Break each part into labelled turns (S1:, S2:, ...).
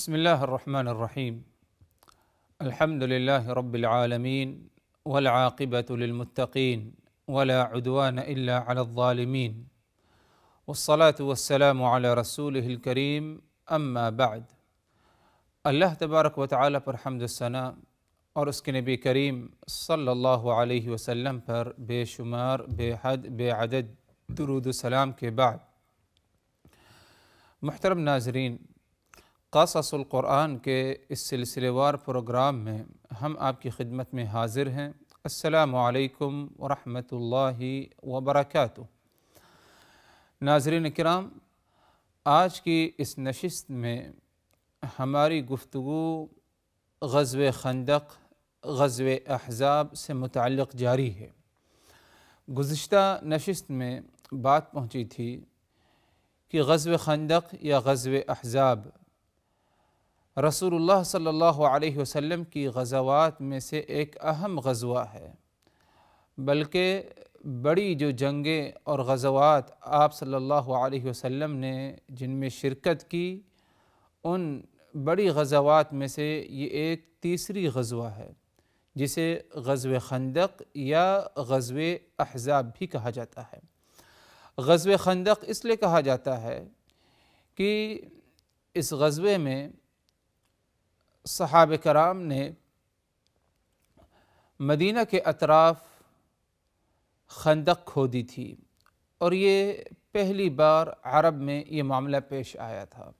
S1: بسم الله الرحمن الرحيم الحمد لله رب العالمين والعاقبه للمتقين ولا عدوان الا على الظالمين والصلاه والسلام على رسوله الكريم اما بعد अल्लाह اور اس کے نبی کریم صلی اللہ علیہ وسلم پر بے شمار بے حد بے عدد درود و سلام کے بعد محترم ناظرین قصص القرآن کے اس سلسلے وار پروگرام میں ہم آپ کی خدمت میں حاضر ہیں السلام علیکم ورحمۃ اللہ وبرکاتہ ناظرین اکرام آج کی اس نشست میں ہماری گفتگو غزو خندق غزو احزاب سے متعلق جاری ہے گزشتہ نشست میں بات پہنچی تھی کہ غزو خندق یا غزو احزاب رسول اللہ صلی اللہ علیہ وسلم کی غزوات میں سے ایک اہم غزوہ ہے بلکہ بڑی جو جنگیں اور غزوات آپ صلی اللہ علیہ وسلم نے جن میں شرکت کی ان بڑی غزوات میں سے یہ ایک تیسری غزوہ ہے جسے غزو خندق یا غزو احزاب بھی کہا جاتا ہے غزو خندق اس لیے کہا جاتا ہے کہ اس غزوے میں صحاب کرام نے مدینہ کے اطراف خندق کھودی تھی اور یہ پہلی بار عرب میں یہ معاملہ پیش آیا تھا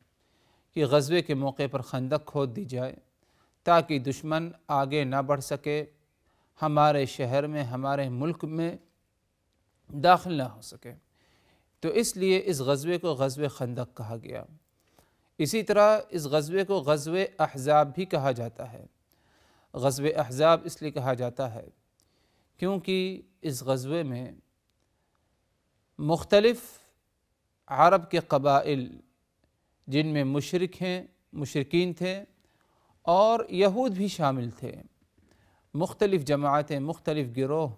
S1: کہ غزوے کے موقع پر خندق کھود دی جائے تاکہ دشمن آگے نہ بڑھ سکے ہمارے شہر میں ہمارے ملک میں داخل نہ ہو سکے تو اس لیے اس غزوے کو غزوے خندق کہا گیا اسی طرح اس غزوے کو غزو احزاب بھی کہا جاتا ہے غزو احزاب اس لیے کہا جاتا ہے کیونکہ اس غزوے میں مختلف عرب کے قبائل جن میں مشرق ہیں مشرقین تھے اور یہود بھی شامل تھے مختلف جماعتیں مختلف گروہ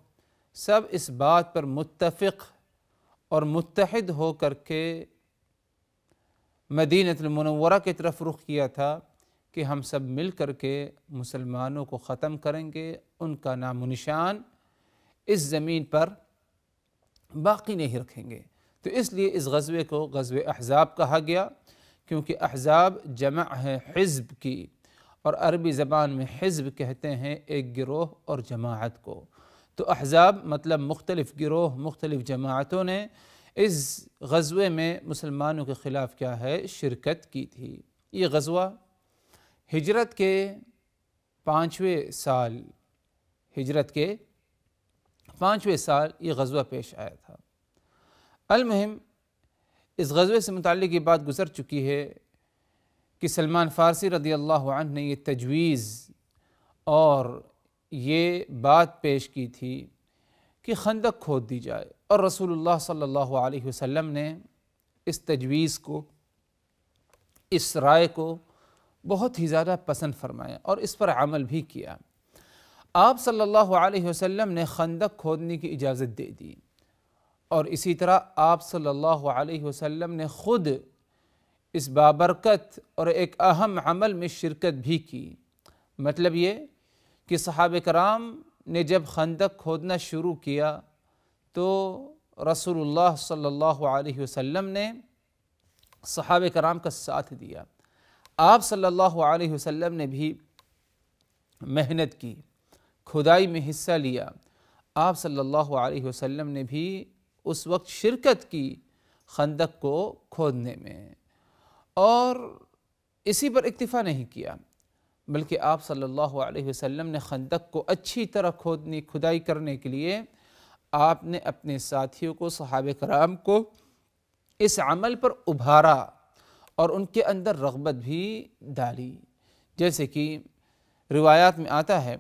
S1: سب اس بات پر متفق اور متحد ہو کر کے مدینت المنورہ کی طرف رخ کیا تھا کہ ہم سب مل کر کے مسلمانوں کو ختم کریں گے ان کا نام و نشان اس زمین پر باقی نہیں رکھیں گے تو اس لیے اس غزوے کو غزو احزاب کہا گیا کیونکہ احزاب جمع ہے حزب کی اور عربی زبان میں حزب کہتے ہیں ایک گروہ اور جماعت کو تو احزاب مطلب مختلف گروہ مختلف جماعتوں نے اس غزوے میں مسلمانوں کے خلاف کیا ہے شرکت کی تھی یہ غزوہ ہجرت کے پانچویں سال ہجرت کے پانچویں سال یہ غزوہ پیش آیا تھا المہم اس غزوے سے متعلق یہ بات گزر چکی ہے کہ سلمان فارسی رضی اللہ عنہ نے یہ تجویز اور یہ بات پیش کی تھی کہ خندق کھود دی جائے اور رسول اللہ صلی اللہ علیہ وسلم نے اس تجویز کو اس رائے کو بہت ہی زیادہ پسند فرمایا اور اس پر عمل بھی کیا آپ صلی اللہ علیہ وسلم نے خندق کھودنے کی اجازت دے دی اور اسی طرح آپ صلی اللہ علیہ وسلم نے خود اس بابرکت اور ایک اہم عمل میں شرکت بھی کی مطلب یہ کہ صحابہ کرام نے جب خندق کھودنا شروع کیا تو رسول اللہ صلی اللہ علیہ وسلم نے صحابہ کرام کا ساتھ دیا آپ صلی اللہ علیہ وسلم نے بھی محنت کی کھدائی میں حصہ لیا آپ صلی اللہ علیہ وسلم نے بھی اس وقت شرکت کی خندق کو کھودنے میں اور اسی پر اکتفا نہیں کیا بلکہ آپ صلی اللہ علیہ وسلم نے خندق کو اچھی طرح کھودنے کھدائی کرنے کے لیے آپ نے اپنے ساتھیوں کو صحابہ کرام کو اس عمل پر ابھارا اور ان کے اندر رغبت بھی ڈالی جیسے کہ روایات میں آتا ہے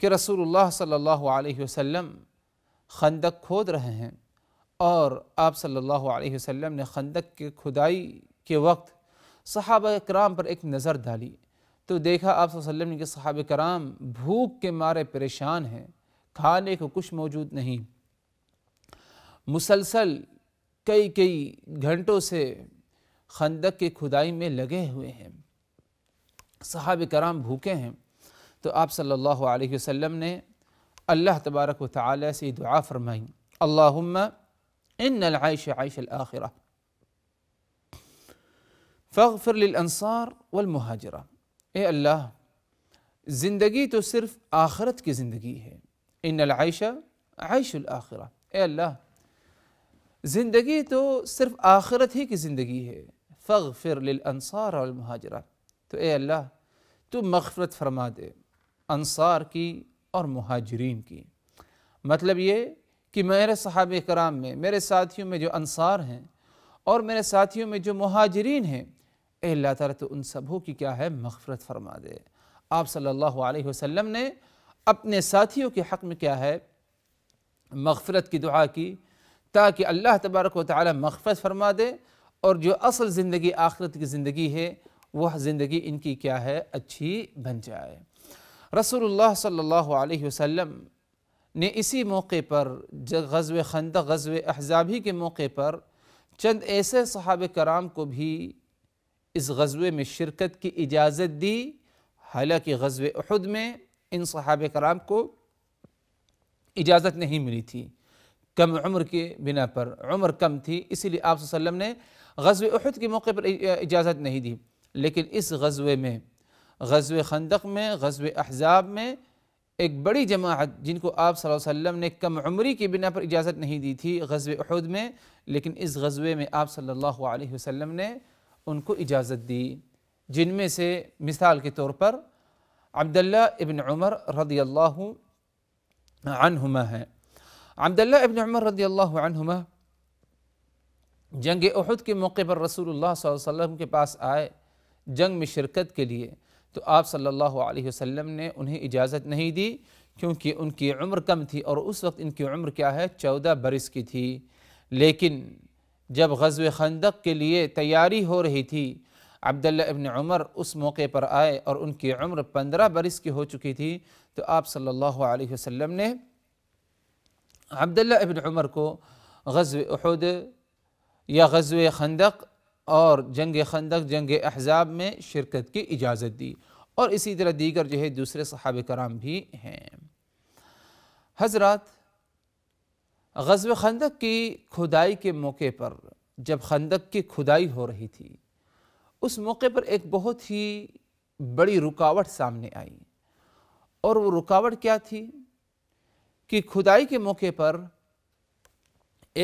S1: کہ رسول اللہ صلی اللہ علیہ وسلم خندق کھود رہے ہیں اور آپ صلی اللہ علیہ وسلم نے خندق کے کھدائی کے وقت صحابہ کرام پر ایک نظر ڈالی تو دیکھا آپ صلی اللہ علیہ وسلم نے کہ صحاب کرام بھوک کے مارے پریشان ہیں کھانے کو کچھ موجود نہیں مسلسل کئی کئی گھنٹوں سے خندق کی کھدائی میں لگے ہوئے ہیں صحاب کرام بھوکے ہیں تو آپ صلی اللہ علیہ وسلم نے اللہ تبارک و تعالی سے دعا فرمائی اللہم ان العیش عیش الاخرہ فاغفر للانصار والمہاجرہ اے اللہ زندگی تو صرف آخرت کی زندگی ہے ان العائشہ عائش الآخرہ اے اللہ زندگی تو صرف آخرت ہی کی زندگی ہے فغفر للانصار والمہاجرہ تو اے اللہ تو مغفرت فرما دے انصار کی اور مہاجرین کی مطلب یہ کہ میرے صحابہ کرام میں میرے ساتھیوں میں جو انصار ہیں اور میرے ساتھیوں میں جو مہاجرین ہیں اے اللہ تعالیٰ تو ان سبوں کی کیا ہے مغفرت فرما دے آپ صلی اللہ علیہ وسلم نے اپنے ساتھیوں کے حق میں کیا ہے مغفرت کی دعا کی تاکہ اللہ تبارک و تعالی مغفرت فرما دے اور جو اصل زندگی آخرت کی زندگی ہے وہ زندگی ان کی کیا ہے اچھی بن جائے رسول اللہ صلی اللہ علیہ وسلم نے اسی موقع پر جب خندق غزو احزابی کے موقع پر چند ایسے صحابہ کرام کو بھی اس غزوے میں شرکت کی اجازت دی حالانکہ غزوے احد میں ان صحابہ کرام کو اجازت نہیں ملی تھی کم عمر کے بنا پر عمر کم تھی اسی لیے آپ صلی اللہ علیہ وسلم نے غزوے احد کے موقع پر اجازت نہیں دی لیکن اس غزوے میں غزوے خندق میں غزوے احزاب میں ایک بڑی جماعت جن کو آپ صلی اللہ علیہ وسلم نے کم عمری کی بنا پر اجازت نہیں دی تھی غزوے احد میں لیکن اس غزوے میں آپ صلی اللہ علیہ وسلم نے ان کو اجازت دی جن میں سے مثال کے طور پر عبداللہ ابن عمر رضی اللہ عنہما ہیں عبداللہ ابن عمر رضی اللہ عنہما جنگ احد کے موقع پر رسول اللہ صلی اللہ علیہ وسلم کے پاس آئے جنگ میں شرکت کے لیے تو آپ صلی اللہ علیہ وسلم نے انہیں اجازت نہیں دی کیونکہ ان کی عمر کم تھی اور اس وقت ان کی عمر کیا ہے چودہ برس کی تھی لیکن جب غزو خندق کے لیے تیاری ہو رہی تھی عبداللہ ابن عمر اس موقع پر آئے اور ان کی عمر پندرہ برس کی ہو چکی تھی تو آپ صلی اللہ علیہ وسلم نے عبداللہ ابن عمر کو غزو احد یا غزو خندق اور جنگ خندق جنگ احزاب میں شرکت کی اجازت دی اور اسی طرح دیگر جو ہے دوسرے صحابہ کرام بھی ہیں حضرات غزو خندق کی کھدائی کے موقع پر جب خندق کی کھدائی ہو رہی تھی اس موقع پر ایک بہت ہی بڑی رکاوٹ سامنے آئی اور وہ رکاوٹ کیا تھی کہ کھدائی کے موقع پر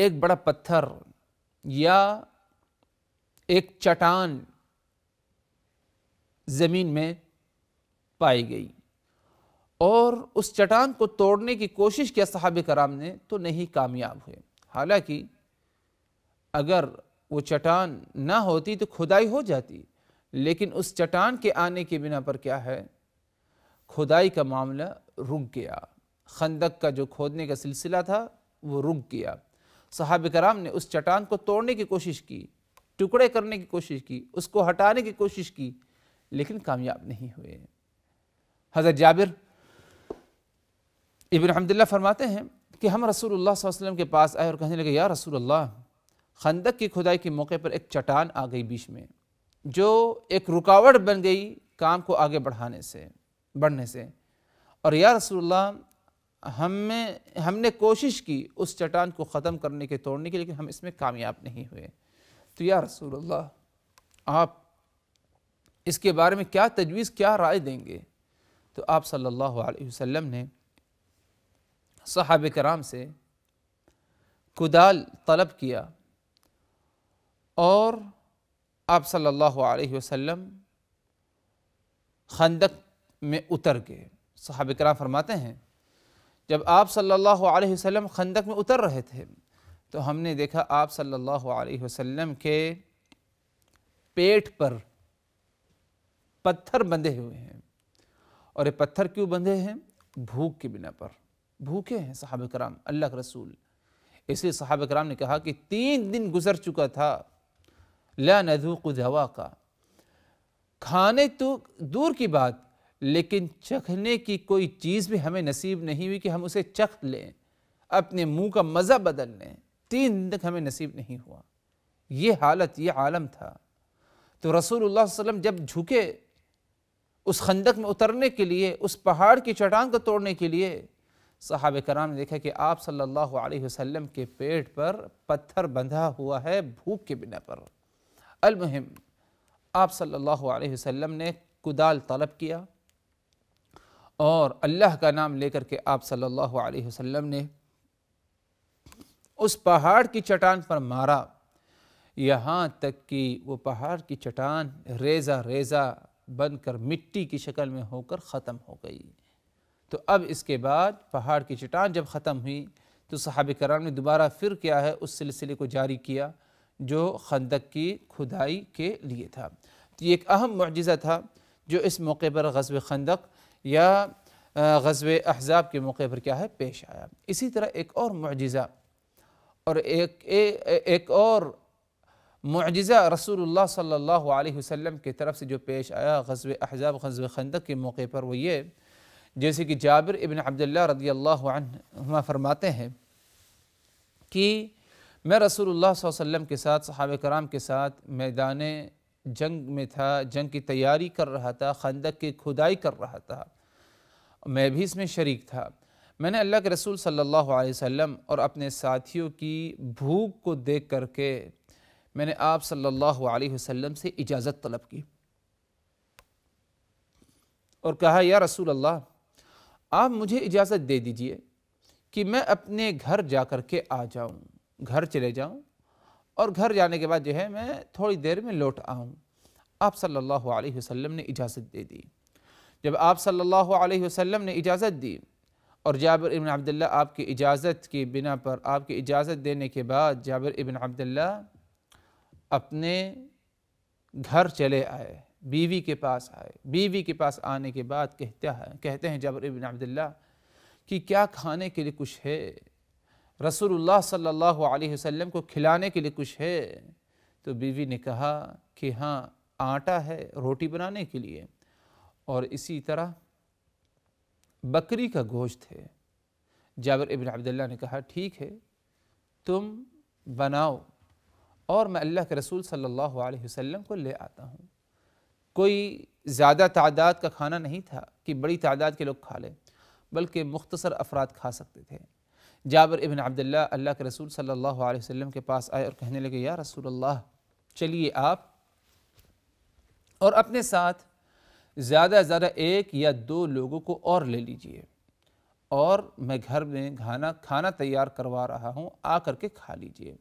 S1: ایک بڑا پتھر یا ایک چٹان زمین میں پائی گئی اور اس چٹان کو توڑنے کی کوشش کیا صحاب کرام نے تو نہیں کامیاب ہوئے حالانکہ اگر وہ چٹان نہ ہوتی تو کھدائی ہو جاتی لیکن اس چٹان کے آنے کے بنا پر کیا ہے کھدائی کا معاملہ رک گیا خندق کا جو کھودنے کا سلسلہ تھا وہ رک گیا صحاب کرام نے اس چٹان کو توڑنے کی کوشش کی ٹکڑے کرنے کی کوشش کی اس کو ہٹانے کی کوشش کی لیکن کامیاب نہیں ہوئے حضرت جابر ابن اللہ فرماتے ہیں کہ ہم رسول اللہ صلی اللہ علیہ وسلم کے پاس آئے اور کہنے لگے یا رسول اللہ خندق کی کھدائی کے موقع پر ایک چٹان آ گئی بیچ میں جو ایک رکاوٹ بن گئی کام کو آگے بڑھانے سے بڑھنے سے اور یا رسول اللہ ہمیں ہم نے کوشش کی اس چٹان کو ختم کرنے کے توڑنے کی لیکن ہم اس میں کامیاب نہیں ہوئے تو یا رسول اللہ آپ اس کے بارے میں کیا تجویز کیا رائے دیں گے تو آپ صلی اللہ علیہ وسلم نے صحاب کرام سے کدال طلب کیا اور آپ صلی اللہ علیہ وسلم خندق میں اتر گئے صحاب کرام فرماتے ہیں جب آپ صلی اللہ علیہ وسلم خندق میں اتر رہے تھے تو ہم نے دیکھا آپ صلی اللہ علیہ وسلم کے پیٹ پر پتھر بندھے ہوئے ہیں اور یہ پتھر کیوں بندھے ہیں بھوک کی بنا پر بھوکے ہیں صحابہ کرام اللہ کے رسول اس لیے صحابہ کرام نے کہا کہ تین دن گزر چکا تھا لا نذوق دوا کا کھانے تو دور کی بات لیکن چکھنے کی کوئی چیز بھی ہمیں نصیب نہیں ہوئی کہ ہم اسے چکھ لیں اپنے منہ کا مزہ بدل لیں تین دن تک ہمیں نصیب نہیں ہوا یہ حالت یہ عالم تھا تو رسول اللہ صلی اللہ علیہ وسلم جب جھکے اس خندق میں اترنے کے لیے اس پہاڑ کی چٹان کو توڑنے کے لیے صحابہ کرام نے دیکھا کہ آپ صلی اللہ علیہ وسلم کے پیٹ پر پتھر بندھا ہوا ہے بھوک کے بنا پر المہم آپ صلی اللہ علیہ وسلم نے کدال طلب کیا اور اللہ کا نام لے کر کے آپ صلی اللہ علیہ وسلم نے اس پہاڑ کی چٹان پر مارا یہاں تک کہ وہ پہاڑ کی چٹان ریزہ ریزہ بن کر مٹی کی شکل میں ہو کر ختم ہو گئی تو اب اس کے بعد پہاڑ کی چٹان جب ختم ہوئی تو صحابہ کرام نے دوبارہ پھر کیا ہے اس سلسلے کو جاری کیا جو خندق کی کھدائی کے لیے تھا تو یہ ایک اہم معجزہ تھا جو اس موقع پر غزو خندق یا غزو احزاب کے موقع پر کیا ہے پیش آیا اسی طرح ایک اور معجزہ اور ایک ایک اور معجزہ رسول اللہ صلی اللہ علیہ وسلم کے طرف سے جو پیش آیا غزو احزاب غزو خندق کے موقع پر وہ یہ جیسے کہ جابر ابن عبداللہ رضی اللہ عنہ فرماتے ہیں کہ میں رسول اللہ صلی اللہ علیہ وسلم کے ساتھ صحابہ کرام کے ساتھ میدان جنگ میں تھا جنگ کی تیاری کر رہا تھا خندق کی کھدائی کر رہا تھا میں بھی اس میں شریک تھا میں نے اللہ کے رسول صلی اللہ علیہ وسلم اور اپنے ساتھیوں کی بھوک کو دیکھ کر کے میں نے آپ صلی اللہ علیہ وسلم سے اجازت طلب کی اور کہا یا رسول اللہ آپ مجھے اجازت دے دیجئے کہ میں اپنے گھر جا کر کے آ جاؤں گھر چلے جاؤں اور گھر جانے کے بعد جو ہے میں تھوڑی دیر میں لوٹ آؤں آپ صلی اللہ علیہ وسلم نے اجازت دے دی جب آپ صلی اللہ علیہ وسلم نے اجازت دی اور جابر ابن عبداللہ آپ کی اجازت کی بنا پر آپ کی اجازت دینے کے بعد جابر ابن عبداللہ اپنے گھر چلے آئے بیوی کے پاس آئے بیوی کے پاس آنے کے بعد کہتا ہے کہتے ہیں جبر ابن عبداللہ کہ کیا کھانے کے لیے کچھ ہے رسول اللہ صلی اللہ علیہ وسلم کو کھلانے کے لیے کچھ ہے تو بیوی نے کہا کہ ہاں آٹا ہے روٹی بنانے کے لیے اور اسی طرح بکری کا گوشت ہے جابر ابن عبداللہ نے کہا ٹھیک ہے تم بناؤ اور میں اللہ کے رسول صلی اللہ علیہ وسلم کو لے آتا ہوں کوئی زیادہ تعداد کا کھانا نہیں تھا کہ بڑی تعداد کے لوگ کھا لیں بلکہ مختصر افراد کھا سکتے تھے جابر ابن عبداللہ اللہ کے رسول صلی اللہ علیہ وسلم کے پاس آئے اور کہنے لگے یا رسول اللہ چلیے آپ اور اپنے ساتھ زیادہ زیادہ ایک یا دو لوگوں کو اور لے لیجئے اور میں گھر میں کھانا کھانا تیار کروا رہا ہوں آ کر کے کھا لیجئے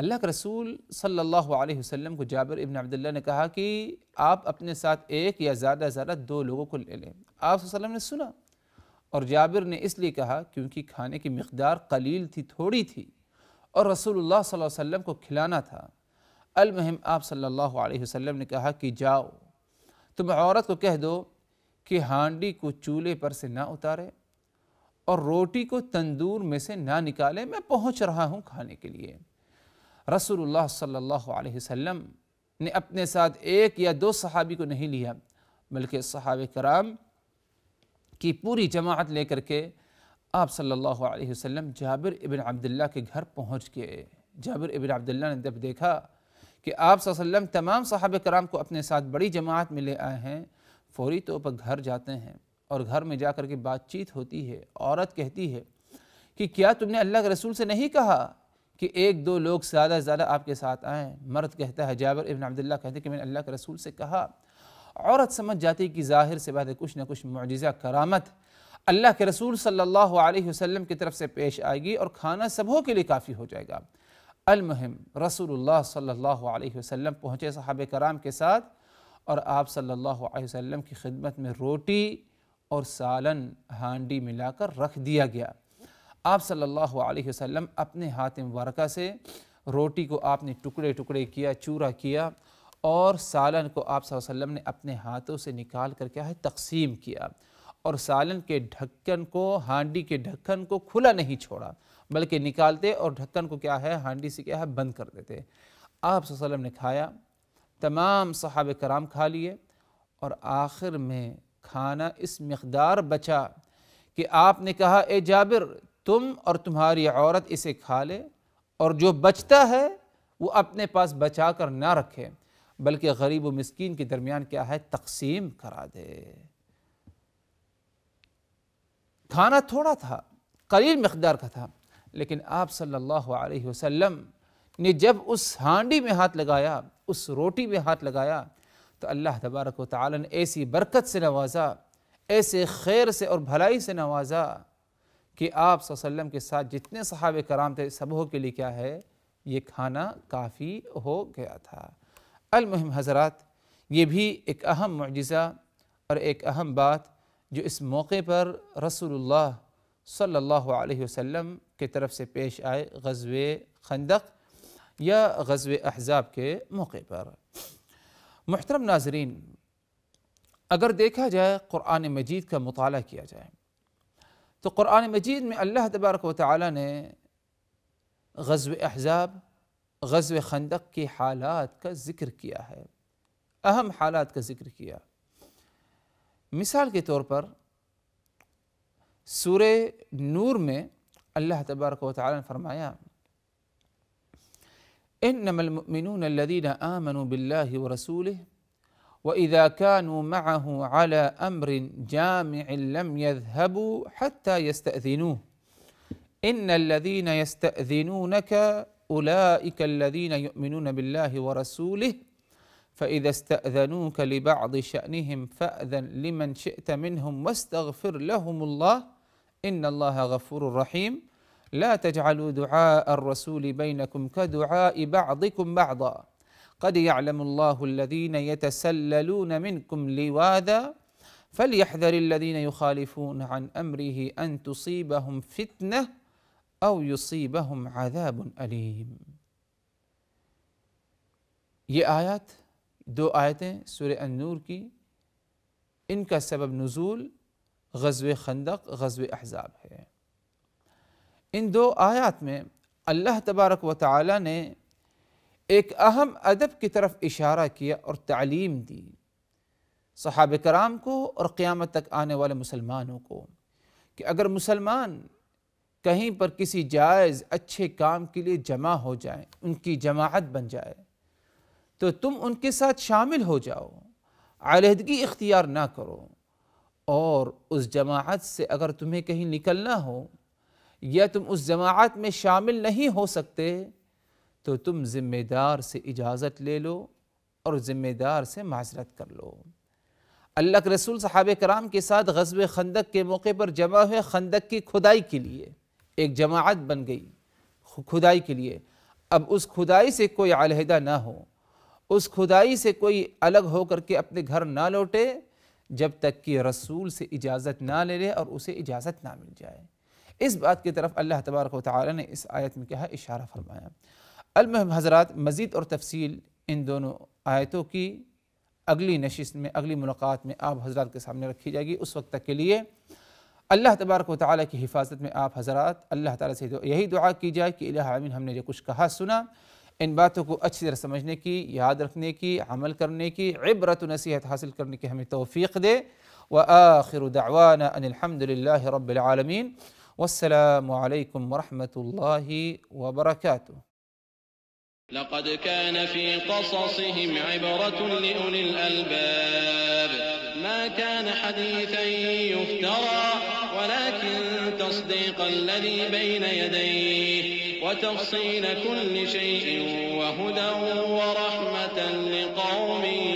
S1: اللہ کے رسول صلی اللہ علیہ وسلم کو جابر ابن عبداللہ نے کہا کہ آپ اپنے ساتھ ایک یا زیادہ زیادہ دو لوگوں کو لے لیں آپ صلی اللہ علیہ وسلم نے سنا اور جابر نے اس لیے کہا کیونکہ کھانے کی مقدار قلیل تھی تھوڑی تھی اور رسول اللہ صلی اللہ علیہ وسلم کو کھلانا تھا المہم آپ صلی اللہ علیہ وسلم نے کہا کہ جاؤ تم عورت کو کہہ دو کہ ہانڈی کو چولہے پر سے نہ اتارے اور روٹی کو تندور میں سے نہ نکالے میں پہنچ رہا ہوں کھانے کے لیے رسول اللہ صلی اللہ علیہ وسلم نے اپنے ساتھ ایک یا دو صحابی کو نہیں لیا بلکہ صحابہ کرام کی پوری جماعت لے کر کے آپ صلی اللہ علیہ وسلم جابر ابن عبداللہ کے گھر پہنچ گئے جابر ابن عبداللہ نے جب دیکھا کہ آپ صلی اللہ علیہ وسلم تمام صحابہ کرام کو اپنے ساتھ بڑی جماعت میں لے آئے ہیں فوری طور پر گھر جاتے ہیں اور گھر میں جا کر کے بات چیت ہوتی ہے عورت کہتی ہے کہ کیا تم نے اللہ کے رسول سے نہیں کہا کہ ایک دو لوگ زیادہ زیادہ آپ کے ساتھ آئیں مرد کہتا ہے جابر ابن عبداللہ کہتے کہ میں نے اللہ کے رسول سے کہا عورت سمجھ جاتی کہ ظاہر سے بات ہے کچھ نہ کچھ معجزہ کرامت اللہ کے رسول صلی اللہ علیہ وسلم کی طرف سے پیش آئے گی اور کھانا سبوں کے لیے کافی ہو جائے گا المہم رسول اللہ صلی اللہ علیہ وسلم پہنچے صحابہ کرام کے ساتھ اور آپ صلی اللہ علیہ وسلم کی خدمت میں روٹی اور سالن ہانڈی ملا کر رکھ دیا گیا آپ صلی اللہ علیہ وسلم اپنے ہاتھ مبارکہ سے روٹی کو آپ نے ٹکڑے ٹکڑے کیا چورا کیا اور سالن کو آپ صلی اللہ علیہ وسلم نے اپنے ہاتھوں سے نکال کر کیا ہے تقسیم کیا اور سالن کے ڈھکن کو ہانڈی کے ڈھکن کو کھلا نہیں چھوڑا بلکہ نکالتے اور ڈھکن کو کیا ہے ہانڈی سے کیا ہے بند کر دیتے آپ صلی اللہ علیہ وسلم نے کھایا تمام صحابہ کرام کھا لیے اور آخر میں کھانا اس مقدار بچا کہ آپ نے کہا اے جابر تم اور تمہاری عورت اسے کھا لے اور جو بچتا ہے وہ اپنے پاس بچا کر نہ رکھے بلکہ غریب و مسکین کے درمیان کیا ہے تقسیم کرا دے کھانا تھوڑا تھا قلیل مقدار کا تھا لیکن آپ صلی اللہ علیہ وسلم نے جب اس ہانڈی میں ہاتھ لگایا اس روٹی میں ہاتھ لگایا تو اللہ تبارک و تعالیٰ نے ایسی برکت سے نوازا ایسے خیر سے اور بھلائی سے نوازا کہ آپ صلی اللہ علیہ وسلم کے ساتھ جتنے صحابہ کرام تھے سبوں کے لیے کیا ہے یہ کھانا کافی ہو گیا تھا المہم حضرات یہ بھی ایک اہم معجزہ اور ایک اہم بات جو اس موقع پر رسول اللہ صلی اللہ علیہ وسلم کے طرف سے پیش آئے غزو خندق یا غزو احزاب کے موقع پر محترم ناظرین اگر دیکھا جائے قرآن مجید کا مطالعہ کیا جائے تو قرآن مجید میں اللہ تبارک و تعالی نے غزو احزاب غزو خندق کی حالات کا ذکر کیا ہے اہم حالات کا ذکر کیا مثال کے طور پر سورہ نور میں اللہ تبارک و تعالی نے فرمایا انما المؤمنون الذين امنوا بالله ورسوله واذا كانوا معه على امر جامع لم يذهبوا حتى يستاذنوه ان الذين يستاذنونك اولئك الذين يؤمنون بالله ورسوله فاذا استاذنوك لبعض شانهم فاذن لمن شئت منهم واستغفر لهم الله ان الله غفور رحيم لا تجعلوا دعاء الرسول بينكم كدعاء بعضكم بعضا قد يعلم الله الذين يتسللون منكم لواذا فليحذر الذين يخالفون عن امره ان تصيبهم فتنه او يصيبهم عذاب اليم یہ آیات دو آیتیں سورہ النور کی ان کا سبب نزول غزو خندق غزو احزاب ہے ان دو آیات میں اللہ تبارک و تعالی نے ایک اہم ادب کی طرف اشارہ کیا اور تعلیم دی صحاب کرام کو اور قیامت تک آنے والے مسلمانوں کو کہ اگر مسلمان کہیں پر کسی جائز اچھے کام کے لیے جمع ہو جائیں ان کی جماعت بن جائے تو تم ان کے ساتھ شامل ہو جاؤ علیحدگی اختیار نہ کرو اور اس جماعت سے اگر تمہیں کہیں نکلنا ہو یا تم اس جماعت میں شامل نہیں ہو سکتے تو تم ذمہ دار سے اجازت لے لو اور ذمہ دار سے معذرت کر لو اللہ کے رسول صحابہ کرام کے ساتھ غزب خندق کے موقع پر جمع ہوئے خندق کی کھدائی کے لیے ایک جماعت بن گئی کھدائی کے لیے اب اس کھدائی سے کوئی علیحدہ نہ ہو اس کھدائی سے کوئی الگ ہو کر کے اپنے گھر نہ لوٹے جب تک کہ رسول سے اجازت نہ لے لے اور اسے اجازت نہ مل جائے اس بات کی طرف اللہ تبارک و تعالیٰ نے اس آیت میں کہا اشارہ فرمایا المهم حضرات مزید اور تفصیل ان دونوں آیتوں کی اگلی نشست میں اگلی ملاقات میں آپ حضرات کے سامنے رکھی جائے گی اس وقت تک کے لیے اللہ تبارک و تعالی کی حفاظت میں آپ حضرات اللہ تعالی سے یہی دعا کی جائے کہ الہ عامین ہم نے جو کچھ کہا سنا ان باتوں کو اچھی طرح سمجھنے کی یاد رکھنے کی عمل کرنے کی عبرت و نصیحت حاصل کرنے کی ہمیں توفیق دے وآخر دعوانا ان الحمد لله رب العالمين والسلام عليكم ورحمة الله وبركاته لقد كان في قصصهم عبرة لأولي الألباب ما كان حديثا يفترى ولكن تصديق الذي بين يديه وتفصيل كل شيء وهدى ورحمة لقوم